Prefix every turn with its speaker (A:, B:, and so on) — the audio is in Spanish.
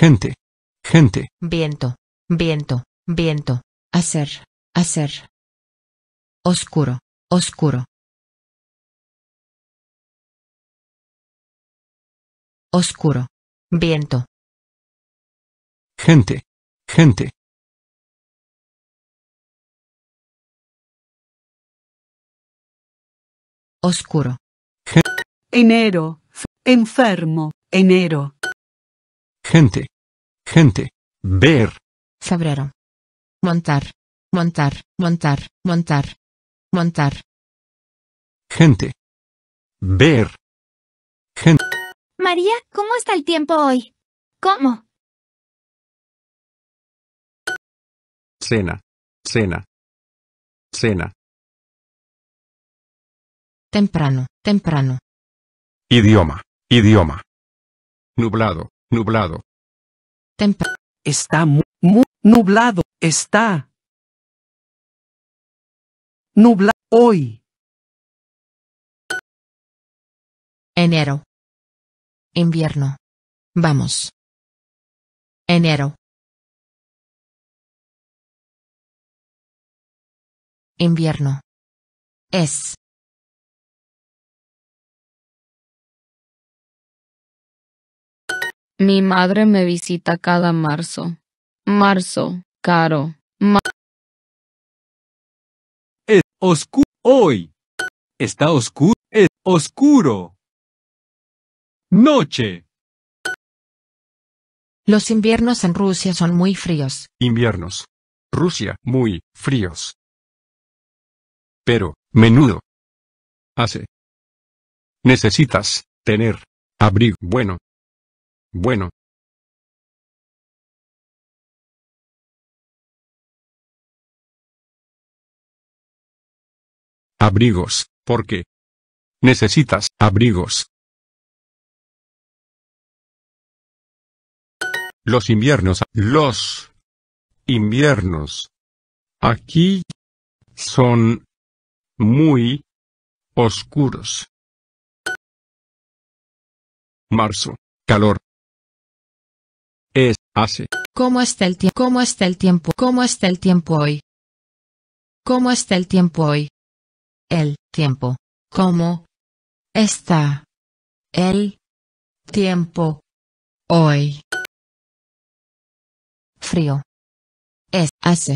A: gente, gente. Viento, viento, viento. Hacer, hacer. Oscuro, oscuro. Oscuro. Viento. Gente, gente. Oscuro.
B: enero, enfermo, enero
A: gente, gente, ver.
B: Febrero. Montar, montar, montar, montar, montar.
A: Gente. Ver. Gente. María, ¿cómo está el tiempo hoy? ¿Cómo? Cena, cena, cena. Temprano, temprano. Idioma, idioma. Nublado, Nublado. Está nublado. Está. nublado hoy. Enero. Invierno. Vamos. Enero. Invierno. Es.
B: Mi madre me visita cada marzo. Marzo, caro.
A: es oscuro hoy. Está oscuro. Es oscuro. Noche.
B: Los inviernos en Rusia son muy fríos.
A: Inviernos. Rusia, muy fríos. Pero, menudo. Hace. Necesitas tener abrigo bueno bueno abrigos, porque necesitas abrigos. Los inviernos, los inviernos aquí son muy oscuros. Marzo, calor es, hace.
B: ¿Cómo está el tiempo? ¿Cómo está el tiempo? ¿Cómo está el tiempo hoy? ¿Cómo está el tiempo hoy? El tiempo. ¿Cómo está el
A: tiempo hoy? Frío. Es hace.